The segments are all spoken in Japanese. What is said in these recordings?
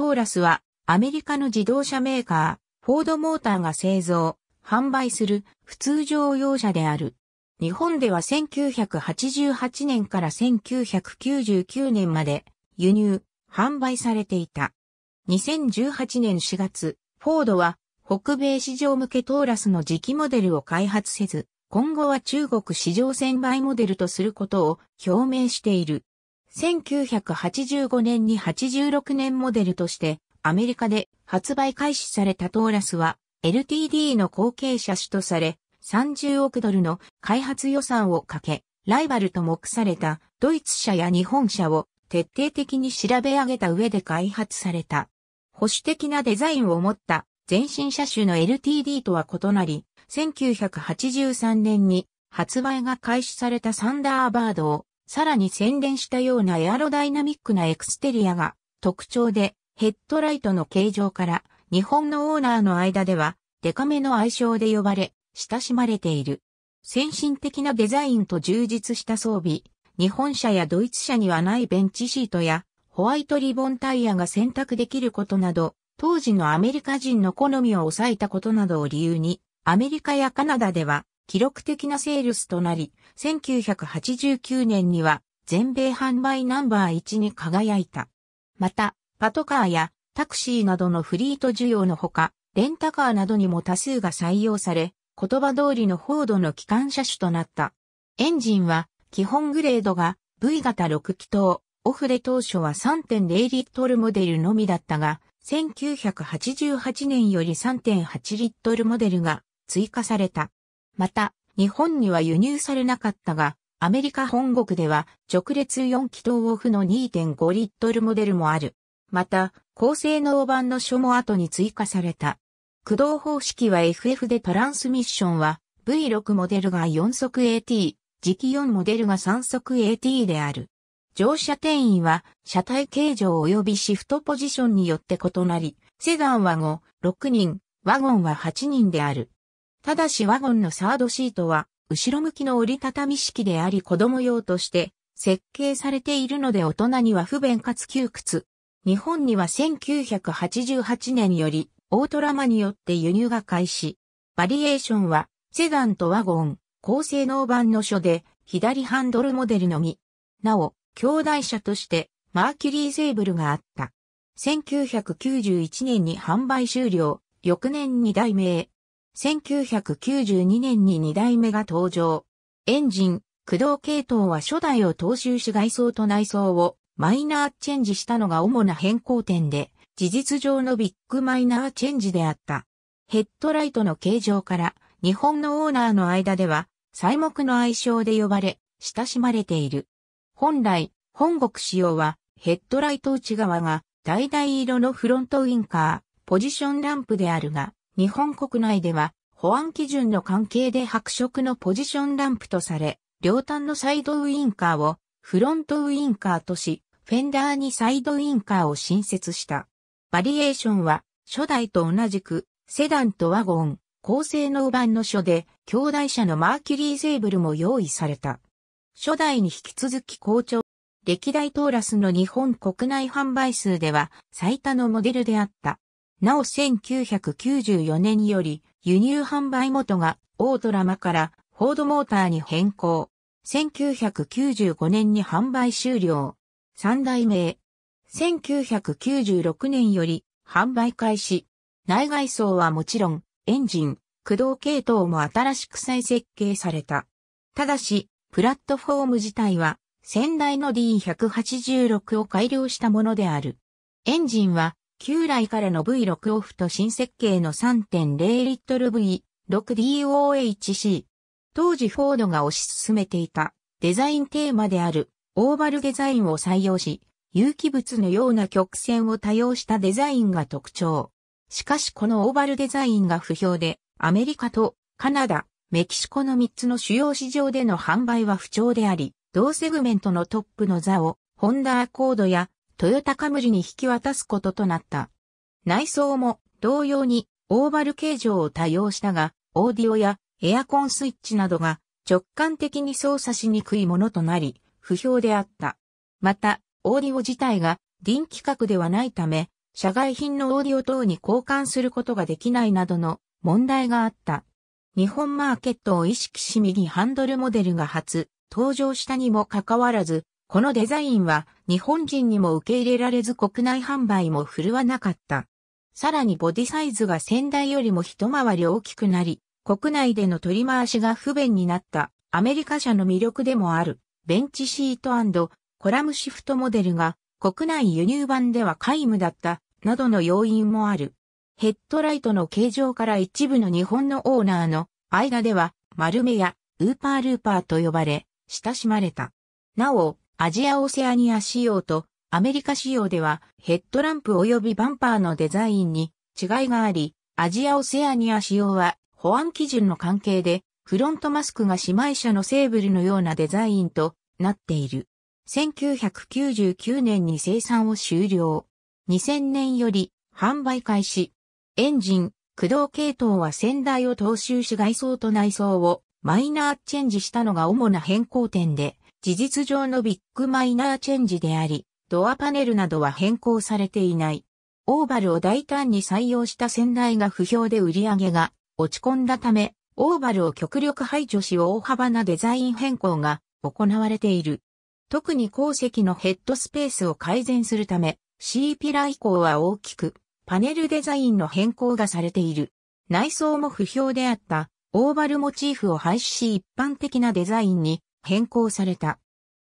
トーラスはアメリカの自動車メーカー、フォードモーターが製造、販売する普通乗用車である。日本では1988年から1999年まで輸入、販売されていた。2018年4月、フォードは北米市場向けトーラスの次期モデルを開発せず、今後は中国市場専売モデルとすることを表明している。1985年に86年モデルとしてアメリカで発売開始されたトーラスは LTD の後継車種とされ30億ドルの開発予算をかけライバルと目されたドイツ車や日本車を徹底的に調べ上げた上で開発された。保守的なデザインを持った前進車種の LTD とは異なり、1983年に発売が開始されたサンダーバードをさらに洗練したようなエアロダイナミックなエクステリアが特徴で、ヘッドライトの形状から日本のオーナーの間ではデカめの愛称で呼ばれ、親しまれている。先進的なデザインと充実した装備、日本車やドイツ車にはないベンチシートやホワイトリボンタイヤが選択できることなど、当時のアメリカ人の好みを抑えたことなどを理由に、アメリカやカナダでは記録的なセールスとなり、1989年には全米販売ナンバー1に輝いた。また、パトカーやタクシーなどのフリート需要のほか、レンタカーなどにも多数が採用され、言葉通りのフォードの機関車種となった。エンジンは基本グレードが V 型6気筒、オフレ当初は3.0リットルモデルのみだったが、1988年より3.8リットルモデルが追加された。また、日本には輸入されなかったが、アメリカ本国では直列4気筒オフの2.5リットルモデルもある。また、高性能版の書も後に追加された。駆動方式は FF でトランスミッションは V6 モデルが4速 AT、磁気4モデルが3速 AT である。乗車定員は車体形状及びシフトポジションによって異なり、セダンは5、6人、ワゴンは8人である。ただしワゴンのサードシートは、後ろ向きの折りたたみ式であり子供用として設計されているので大人には不便かつ窮屈。日本には1988年よりオートラマによって輸入が開始。バリエーションはセダンとワゴン、高性能版の書で左ハンドルモデルのみ。なお、兄弟車としてマーキュリーセーブルがあった。1991年に販売終了、翌年に代名、1992年に2代目が登場。エンジン、駆動系統は初代を踏襲し外装と内装をマイナーチェンジしたのが主な変更点で、事実上のビッグマイナーチェンジであった。ヘッドライトの形状から日本のオーナーの間では、細木の愛称で呼ばれ、親しまれている。本来、本国仕様はヘッドライト内側が、橙色のフロントウインカー、ポジションランプであるが、日本国内では保安基準の関係で白色のポジションランプとされ、両端のサイドウインカーをフロントウインカーとし、フェンダーにサイドウインカーを新設した。バリエーションは初代と同じくセダンとワゴン、高性能版の書で兄弟車のマーキュリーゼーブルも用意された。初代に引き続き好調。歴代トーラスの日本国内販売数では最多のモデルであった。なお1994年により輸入販売元がオートラマからフォードモーターに変更。1995年に販売終了。三代目。1996年より販売開始。内外装はもちろん、エンジン、駆動系統も新しく再設計された。ただし、プラットフォーム自体は、先代の D186 を改良したものである。エンジンは旧来からの V6 オフと新設計の3 0ル V6DOHC。当時フォードが推し進めていたデザインテーマであるオーバルデザインを採用し、有機物のような曲線を多用したデザインが特徴。しかしこのオーバルデザインが不評で、アメリカとカナダ、メキシコの3つの主要市場での販売は不調であり、同セグメントのトップの座を、ホンダアコードや豊田ムリに引き渡すこととなった。内装も同様にオーバル形状を多用したが、オーディオやエアコンスイッチなどが直感的に操作しにくいものとなり、不評であった。また、オーディオ自体が臨機格ではないため、社外品のオーディオ等に交換することができないなどの問題があった。日本マーケットを意識し右ハンドルモデルが初登場したにもかかわらず、このデザインは日本人にも受け入れられず国内販売も振るわなかった。さらにボディサイズが先代よりも一回り大きくなり、国内での取り回しが不便になったアメリカ社の魅力でもあるベンチシートコラムシフトモデルが国内輸入版では皆無だったなどの要因もある。ヘッドライトの形状から一部の日本のオーナーの間では丸目やウーパールーパーと呼ばれ親しまれた。なお、アジアオセアニア仕様とアメリカ仕様ではヘッドランプ及びバンパーのデザインに違いがあり、アジアオセアニア仕様は保安基準の関係でフロントマスクが姉妹車のセーブルのようなデザインとなっている。1999年に生産を終了。2000年より販売開始。エンジン、駆動系統は先代を踏襲し外装と内装をマイナーチェンジしたのが主な変更点で、事実上のビッグマイナーチェンジであり、ドアパネルなどは変更されていない。オーバルを大胆に採用した先代が不評で売り上げが落ち込んだため、オーバルを極力排除し大幅なデザイン変更が行われている。特に後席のヘッドスペースを改善するため、C ピラ以降は大きく、パネルデザインの変更がされている。内装も不評であった、オーバルモチーフを廃止し一般的なデザインに変更された。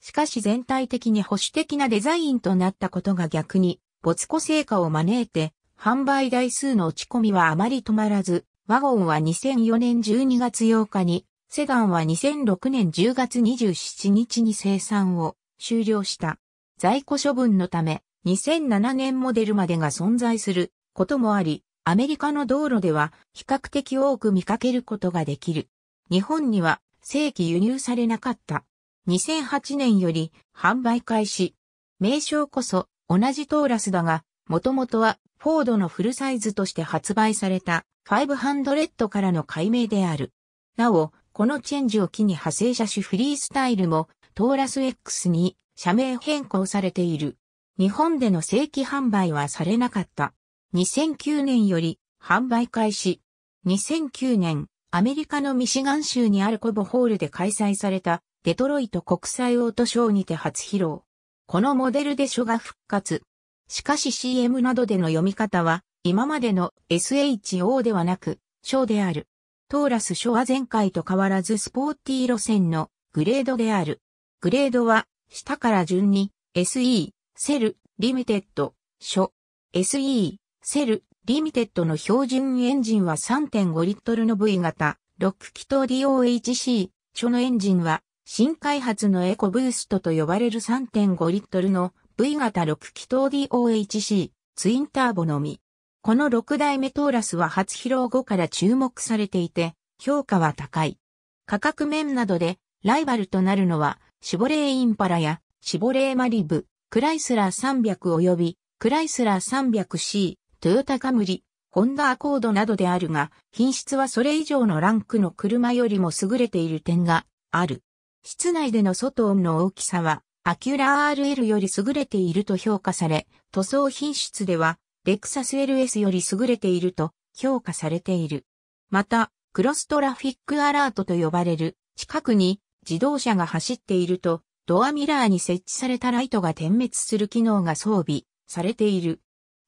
しかし全体的に保守的なデザインとなったことが逆に、没個成果を招いて、販売台数の落ち込みはあまり止まらず、ワゴンは2004年12月8日に、セダンは2006年10月27日に生産を終了した。在庫処分のため、2007年モデルまでが存在することもあり、アメリカの道路では比較的多く見かけることができる。日本には正規輸入されなかった。2008年より販売開始。名称こそ同じトーラスだが、もともとはフォードのフルサイズとして発売された500からの改名である。なお、このチェンジを機に派生車種フリースタイルもトーラス X に社名変更されている。日本での正規販売はされなかった。2009年より販売開始。2009年、アメリカのミシガン州にあるコボホールで開催されたデトロイト国際オートショーにて初披露。このモデルで書が復活。しかし CM などでの読み方は今までの SHO ではなく書である。トーラス書は前回と変わらずスポーティー路線のグレードである。グレードは下から順に SE、セル、リミテッド、書。SE、セル、リミテッドの標準エンジンは3.5リットルの V 型、6気筒 DOHC、チョのエンジンは、新開発のエコブーストと呼ばれる3.5リットルの V 型6気筒 DOHC、ツインターボのみ。この6代目トーラスは初披露後から注目されていて、評価は高い。価格面などで、ライバルとなるのは、シボレーインパラや、シボレーマリブ、クライスラー300及び、クライスラー 300C、トヨタカムリ、ホンダアコードなどであるが、品質はそれ以上のランクの車よりも優れている点がある。室内での外音の大きさは、アキュラ RL より優れていると評価され、塗装品質では、レクサス LS より優れていると評価されている。また、クロストラフィックアラートと呼ばれる、近くに自動車が走っていると、ドアミラーに設置されたライトが点滅する機能が装備されている。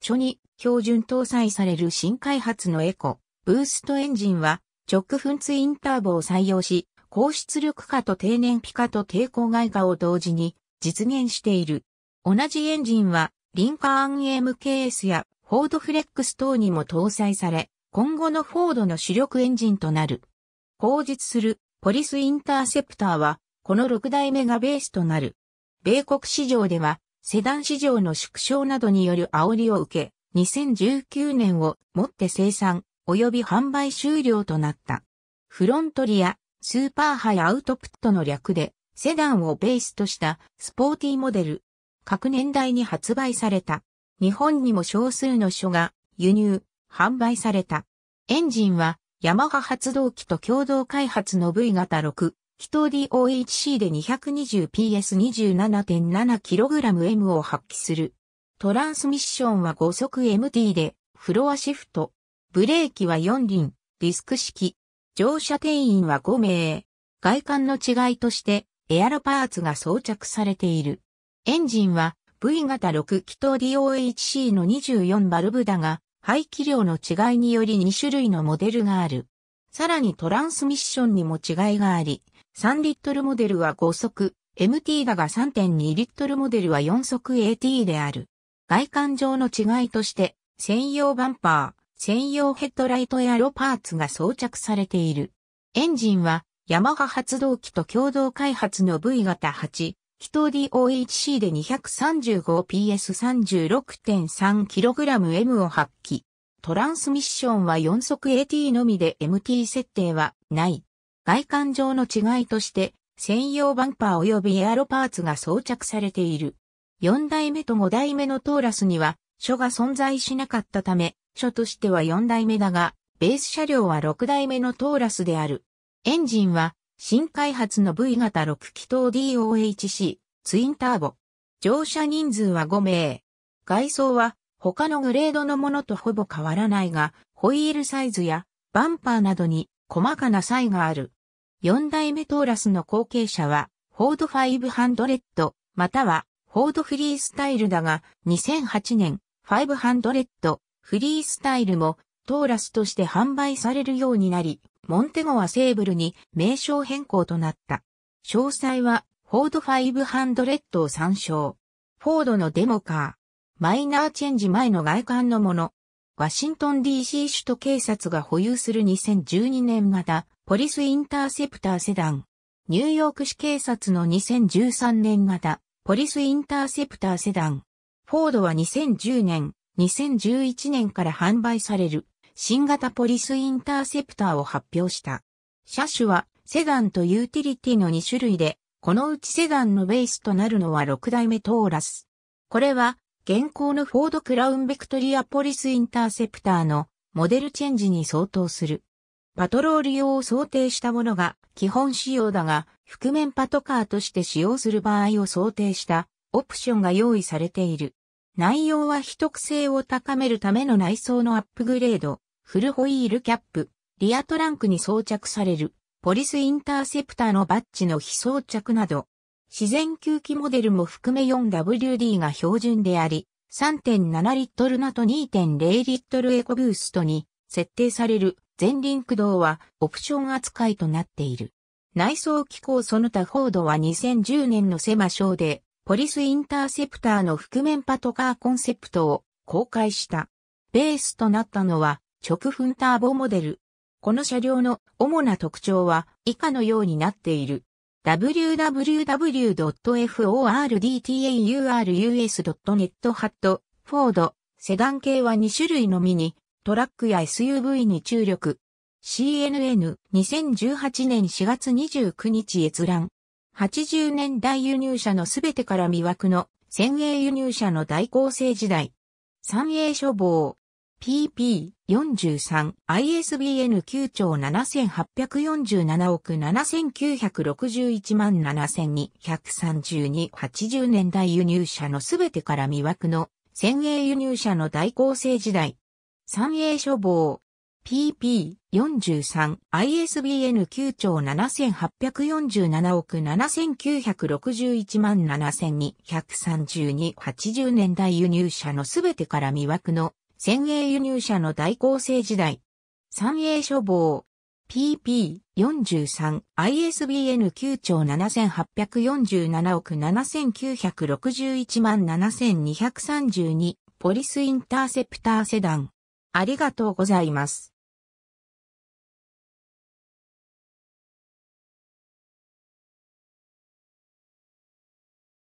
初に標準搭載される新開発のエコ、ブーストエンジンは、直噴ツインターボを採用し、高出力化と低燃費化と抵抗外化を同時に実現している。同じエンジンは、リンカーン AMKS やフォードフレックス等にも搭載され、今後のフォードの主力エンジンとなる。後述するポリスインターセプターは、この6代目がベースとなる。米国市場では、セダン市場の縮小などによる煽りを受け、2019年をもって生産及び販売終了となった。フロントリア、スーパーハイアウトプットの略で、セダンをベースとしたスポーティーモデル。各年代に発売された。日本にも少数の書が輸入、販売された。エンジンはヤマハ発動機と共同開発の V 型6、気筒 DOHC で 220PS27.7kgM を発揮する。トランスミッションは5速 MT で、フロアシフト。ブレーキは4輪、ディスク式。乗車定員は5名。外観の違いとして、エアロパーツが装着されている。エンジンは V 型6気筒 DOHC の24バルブだが、排気量の違いにより2種類のモデルがある。さらにトランスミッションにも違いがあり、3リットルモデルは5速、MT だが3.2リットルモデルは4速 AT である。外観上の違いとして、専用バンパー、専用ヘッドライトエアロパーツが装着されている。エンジンは、ヤマハ発動機と共同開発の V 型8、気筒 DOHC で 235PS36.3kgM を発揮。トランスミッションは4速 AT のみで MT 設定はない。外観上の違いとして、専用バンパー及びエアロパーツが装着されている。4代目と5代目のトーラスには書が存在しなかったため、書としては4代目だが、ベース車両は6代目のトーラスである。エンジンは新開発の V 型6気筒 DOHC ツインターボ。乗車人数は5名。外装は他のグレードのものとほぼ変わらないが、ホイールサイズやバンパーなどに細かな差異がある。4代目トーラスの後継者は、フォード500、またはフォードフリースタイルだが、2008年、500フリースタイルもトーラスとして販売されるようになり、モンテゴアセーブルに名称変更となった。詳細は、フォード500を参照。フォードのデモカー。マイナーチェンジ前の外観のもの。ワシントン DC 首都警察が保有する2012年型ポリスインターセプターセダン。ニューヨーク市警察の2013年型ポリスインターセプターセダン。フォードは2010年、2011年から販売される新型ポリスインターセプターを発表した。車種はセダンとユーティリティの2種類で、このうちセダンのベースとなるのは6代目トーラス。これは現行のフォードクラウンベクトリアポリスインターセプターのモデルチェンジに相当する。パトロール用を想定したものが基本仕様だが、覆面パトカーとして使用する場合を想定したオプションが用意されている。内容は秘匿性を高めるための内装のアップグレード、フルホイールキャップ、リアトランクに装着される、ポリスインターセプターのバッジの非装着など、自然吸気モデルも含め 4WD が標準であり、3.7リットルナと2.0リットルエコブーストに設定される全輪駆動はオプション扱いとなっている。内装機構その他フォードは2010年の狭小で、ポリスインターセプターの覆面パトカーコンセプトを公開した。ベースとなったのは直噴ターボモデル。この車両の主な特徴は以下のようになっている。www.fordtaurus.net ハット、フォード、セダン系は2種類のみにトラックや SUV に注力。CNN 2018年4月29日閲覧。80年代輸入車のすべてから魅惑の先鋭輸入車の大構成時代。三鋭処方。PP43 ISBN 9兆7847億7961万7232 80年代輸入車のすべてから魅惑の先鋭輸入車の大構成時代。三栄処房 PP43 ISBN 9兆7847億7961万723280年代輸入者のすべてから未枠の先鋭輸入者の大構成時代。三栄処房 PP43 ISBN 9兆7847億7961万7232ポリスインターセプターセダンありがとうございます。